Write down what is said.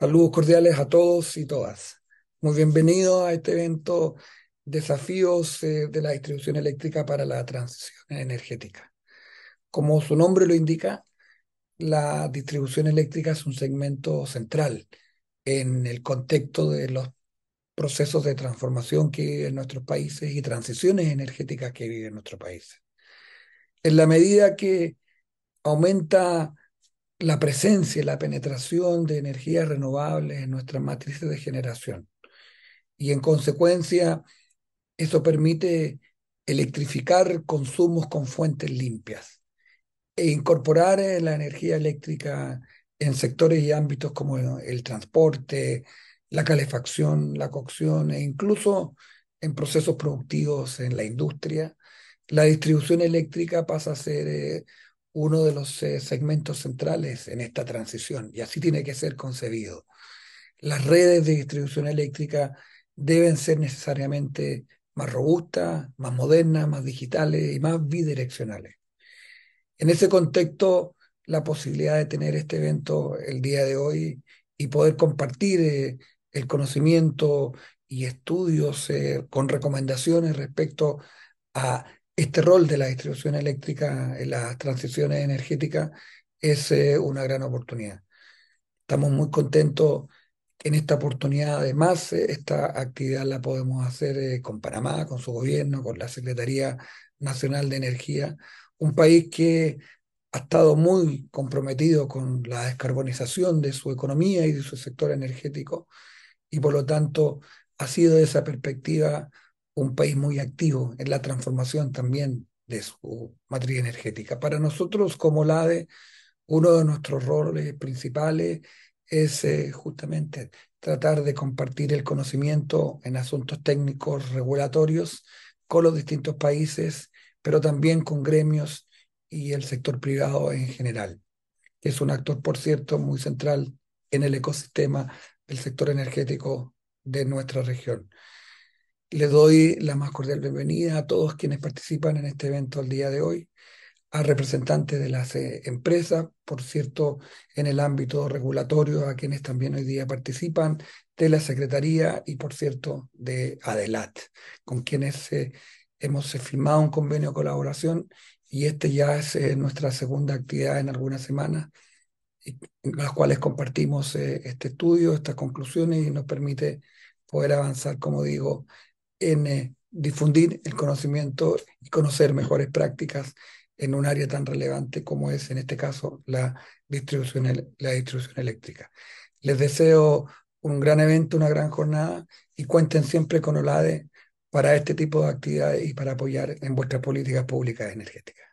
Saludos cordiales a todos y todas. Muy bienvenidos a este evento Desafíos eh, de la distribución eléctrica para la transición energética. Como su nombre lo indica, la distribución eléctrica es un segmento central en el contexto de los procesos de transformación que viven nuestros países y transiciones energéticas que viven nuestros países. En la medida que aumenta la presencia y la penetración de energías renovables en nuestras matrices de generación. Y en consecuencia, eso permite electrificar consumos con fuentes limpias e incorporar eh, la energía eléctrica en sectores y ámbitos como el transporte, la calefacción, la cocción e incluso en procesos productivos en la industria. La distribución eléctrica pasa a ser eh, uno de los eh, segmentos centrales en esta transición y así tiene que ser concebido. Las redes de distribución eléctrica deben ser necesariamente más robustas, más modernas, más digitales y más bidireccionales. En ese contexto, la posibilidad de tener este evento el día de hoy y poder compartir eh, el conocimiento y estudios eh, con recomendaciones respecto a este rol de la distribución eléctrica en las transiciones energéticas es eh, una gran oportunidad. Estamos muy contentos en esta oportunidad. Además, eh, esta actividad la podemos hacer eh, con Panamá, con su gobierno, con la Secretaría Nacional de Energía, un país que ha estado muy comprometido con la descarbonización de su economía y de su sector energético y por lo tanto ha sido de esa perspectiva un país muy activo en la transformación también de su matriz energética. Para nosotros como LADE, uno de nuestros roles principales es eh, justamente tratar de compartir el conocimiento en asuntos técnicos regulatorios con los distintos países, pero también con gremios y el sector privado en general, que es un actor, por cierto, muy central en el ecosistema del sector energético de nuestra región. Le doy la más cordial bienvenida a todos quienes participan en este evento el día de hoy, a representantes de las eh, empresas, por cierto, en el ámbito regulatorio, a quienes también hoy día participan, de la Secretaría y, por cierto, de ADELAT, con quienes eh, hemos eh, firmado un convenio de colaboración y este ya es nuestra segunda actividad en algunas semanas, en las cuales compartimos este estudio, estas conclusiones y nos permite poder avanzar, como digo, en eh, difundir el conocimiento y conocer mejores prácticas en un área tan relevante como es, en este caso, la distribución, la distribución eléctrica. Les deseo un gran evento, una gran jornada y cuenten siempre con OLADE para este tipo de actividades y para apoyar en vuestras políticas públicas energéticas.